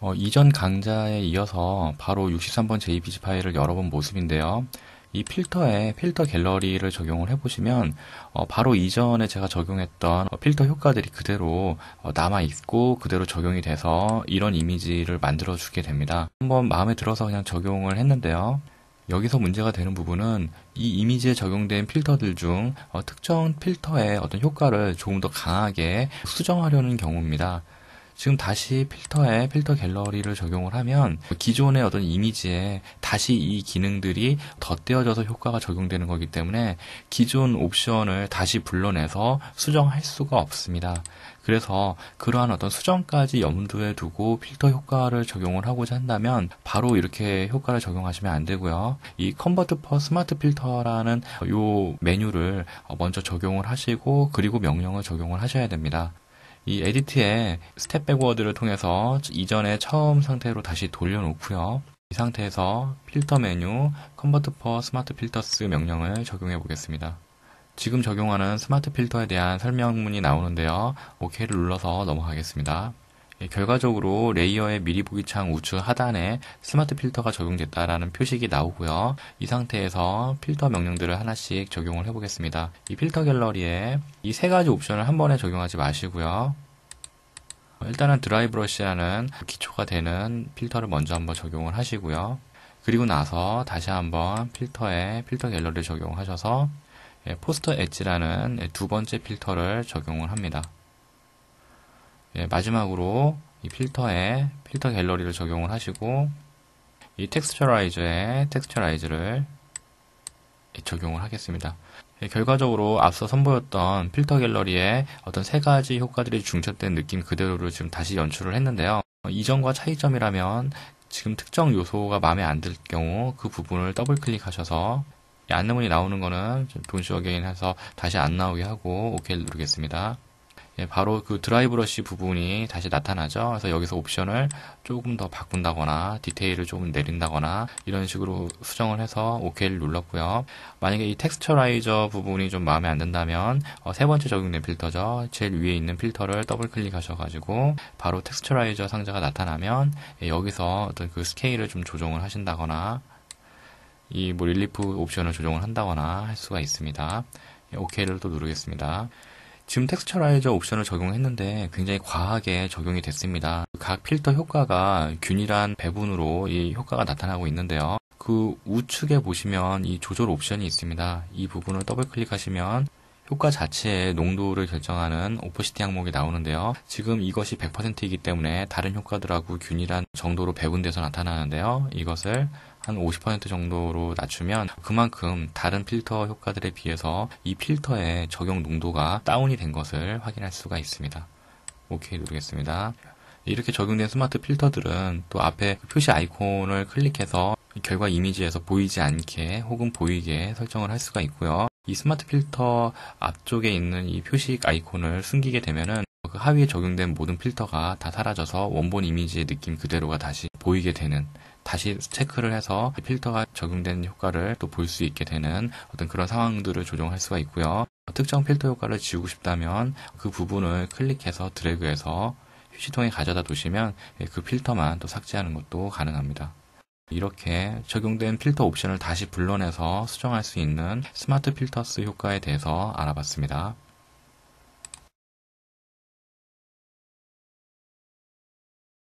어, 이전 강좌에 이어서 바로 63번 JPG 파일을 열어본 모습인데요. 이 필터에 필터 갤러리를 적용을 해보시면 어, 바로 이전에 제가 적용했던 필터 효과들이 그대로 어, 남아있고 그대로 적용이 돼서 이런 이미지를 만들어주게 됩니다. 한번 마음에 들어서 그냥 적용을 했는데요. 여기서 문제가 되는 부분은 이 이미지에 적용된 필터들 중 어, 특정 필터의 어떤 효과를 조금 더 강하게 수정하려는 경우입니다. 지금 다시 필터에 필터 갤러리를 적용을 하면 기존의 어떤 이미지에 다시 이 기능들이 덧대어져서 효과가 적용되는 거기 때문에 기존 옵션을 다시 불러내서 수정할 수가 없습니다. 그래서 그러한 어떤 수정까지 염두에 두고 필터 효과를 적용을 하고자 한다면 바로 이렇게 효과를 적용하시면 안 되고요. 이 컨버트 퍼 스마트 필터라는 요 메뉴를 먼저 적용을 하시고 그리고 명령을 적용을 하셔야 됩니다. 이 에디트에 스텝 백워드를 통해서 이전의 처음 상태로 다시 돌려놓고요. 이 상태에서 필터 메뉴 컨버트 퍼 스마트 필터스 명령을 적용해 보겠습니다. 지금 적용하는 스마트 필터에 대한 설명문이 나오는데요. OK를 눌러서 넘어가겠습니다. 예, 결과적으로 레이어의 미리 보기 창 우측 하단에 스마트 필터가 적용됐다라는 표식이 나오고요. 이 상태에서 필터 명령들을 하나씩 적용을 해보겠습니다. 이 필터 갤러리에 이 세 가지 옵션을 한 번에 적용하지 마시고요. 일단은 드라이 브러시하는 기초가 되는 필터를 먼저 한번 적용을 하시고요. 그리고 나서 다시 한번 필터에 필터 갤러리를 적용하셔서 예, 포스터 엣지라는 예, 두 번째 필터를 적용을 합니다. 예, 마지막으로 이 필터에 필터 갤러리를 적용을 하시고 이 텍스처라이저에 텍스처라이즈를 적용을 하겠습니다. 예, 결과적으로 앞서 선보였던 필터 갤러리의 어떤 세 가지 효과들이 중첩된 느낌 그대로를 지금 다시 연출을 했는데요. 이전과 차이점이라면 지금 특정 요소가 마음에 안 들 경우 그 부분을 더블 클릭하셔서 안내문이 나오는 거는 동시어게인 해서 다시 안 나오게 하고 오케이 누르겠습니다. 예, 바로 그 드라이브러쉬 부분이 다시 나타나죠. 그래서 여기서 옵션을 조금 더 바꾼다거나 디테일을 조금 내린다거나 이런 식으로 수정을 해서 OK를 눌렀고요. 만약에 이 텍스처라이저 부분이 좀 마음에 안 든다면 어, 세 번째 적용된 필터죠. 제일 위에 있는 필터를 더블 클릭하셔가지고 바로 텍스처라이저 상자가 나타나면 예, 여기서 어떤 그 스케일을 좀 조정을 하신다거나 이뭐 릴리프 옵션을 조정을 한다거나 할 수가 있습니다. 예, OK를 또 누르겠습니다. 지금 텍스처라이저 옵션을 적용했는데 굉장히 과하게 적용이 됐습니다. 각 필터 효과가 균일한 배분으로 이 효과가 나타나고 있는데요. 그 우측에 보시면 이 조절 옵션이 있습니다. 이 부분을 더블 클릭하시면 효과 자체의 농도를 결정하는 오퍼시티 항목이 나오는데요. 지금 이것이 100%이기 때문에 다른 효과들하고 균일한 정도로 배분돼서 나타나는데요. 이것을 한 50% 정도로 낮추면 그만큼 다른 필터 효과들에 비해서 이 필터의 적용 농도가 다운이 된 것을 확인할 수가 있습니다. 오케이 누르겠습니다. 이렇게 적용된 스마트 필터들은 또 앞에 표시 아이콘을 클릭해서 결과 이미지에서 보이지 않게 혹은 보이게 설정을 할 수가 있고요. 이 스마트 필터 앞쪽에 있는 이 표식 아이콘을 숨기게 되면은 그 하위에 적용된 모든 필터가 다 사라져서 원본 이미지의 느낌 그대로가 다시 보이게 되는 다시 체크를 해서 그 필터가 적용된 효과를 또 볼 수 있게 되는 어떤 그런 상황들을 조정할 수가 있고요. 특정 필터 효과를 지우고 싶다면 그 부분을 클릭해서 드래그해서 휴지통에 가져다 두시면 그 필터만 또 삭제하는 것도 가능합니다. 이렇게 적용된 필터 옵션을 다시 불러내서 수정할 수 있는 스마트 필터스 효과에 대해서 알아봤습니다.